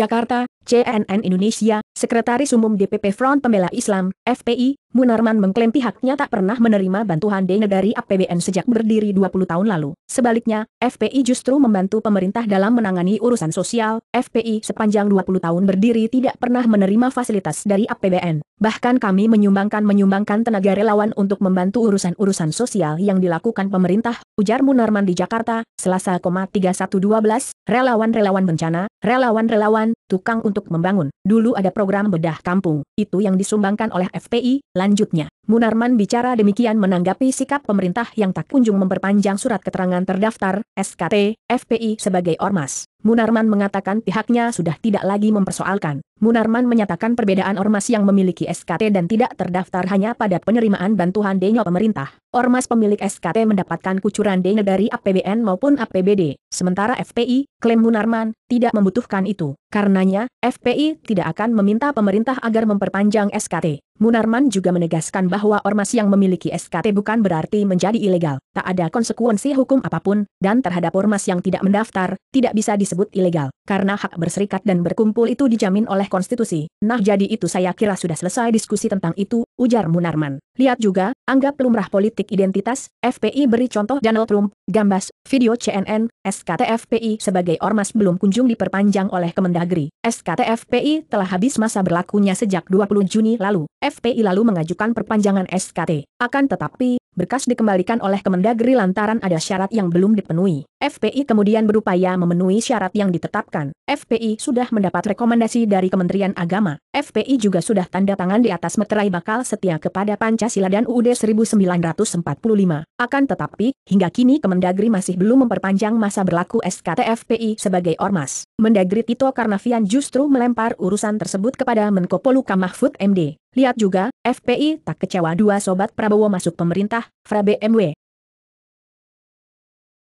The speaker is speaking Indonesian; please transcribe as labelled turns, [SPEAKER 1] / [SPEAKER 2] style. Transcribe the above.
[SPEAKER 1] Jakarta, CNN Indonesia, Sekretaris Umum DPP Front Pembela Islam, FPI, Munarman mengklaim pihaknya tak pernah menerima bantuan dana dari APBN sejak berdiri 20 tahun lalu. Sebaliknya, FPI justru membantu pemerintah dalam menangani urusan sosial. FPI sepanjang 20 tahun berdiri tidak pernah menerima fasilitas dari APBN. Bahkan kami menyumbangkan-menyumbangkan tenaga relawan untuk membantu urusan-urusan sosial yang dilakukan pemerintah, ujar Munarman di Jakarta, Selasa, 3112, relawan-relawan bencana, relawan-relawan, tukang untuk membangun. Dulu ada program bedah kampung, itu yang disumbangkan oleh FPI, lanjutnya. Munarman bicara demikian menanggapi sikap pemerintah yang tak kunjung memperpanjang surat keterangan terdaftar, SKT, FPI sebagai ormas. Munarman mengatakan pihaknya sudah tidak lagi mempersoalkan. Munarman menyatakan perbedaan ormas yang memiliki SKT dan tidak terdaftar hanya pada penerimaan bantuan dana pemerintah. Ormas pemilik SKT mendapatkan kucuran dana dari APBN maupun APBD, sementara FPI, klaim Munarman, tidak membutuhkan itu. Karenanya, FPI tidak akan meminta pemerintah agar memperpanjang SKT. Munarman juga menegaskan bahwa bahwa ormas yang memiliki SKT bukan berarti menjadi ilegal, tak ada konsekuensi hukum apapun, dan terhadap ormas yang tidak mendaftar, tidak bisa disebut ilegal, karena hak berserikat dan berkumpul itu dijamin oleh konstitusi. Nah jadi itu saya kira sudah selesai diskusi tentang itu, ujar Munarman. Lihat juga, anggap lumrah politik identitas, FPI beri contoh Donald Trump, Gambas, Video CNN, SKTFPI sebagai ormas belum kunjung diperpanjang oleh Kemendagri. SKTFPI telah habis masa berlakunya sejak 20 Juni lalu. FPI lalu mengajukan perpanjangan SKT. Akan tetapi, berkas dikembalikan oleh Kemendagri lantaran ada syarat yang belum dipenuhi. FPI kemudian berupaya memenuhi syarat yang ditetapkan. FPI sudah mendapat rekomendasi dari Kementerian Agama. FPI juga sudah tanda tangan di atas meterai bakal setia kepada Pancasila dan UUD 1945. Akan tetapi, hingga kini Kemendagri masih belum memperpanjang masa berlaku SKT FPI sebagai ormas. Mendagri Tito Karnavian justru melempar urusan tersebut kepada Menko Poluka Mahfud MD. Lihat juga, FPI tak kecewa dua sobat Prabowo masuk pemerintah, Fra BMW.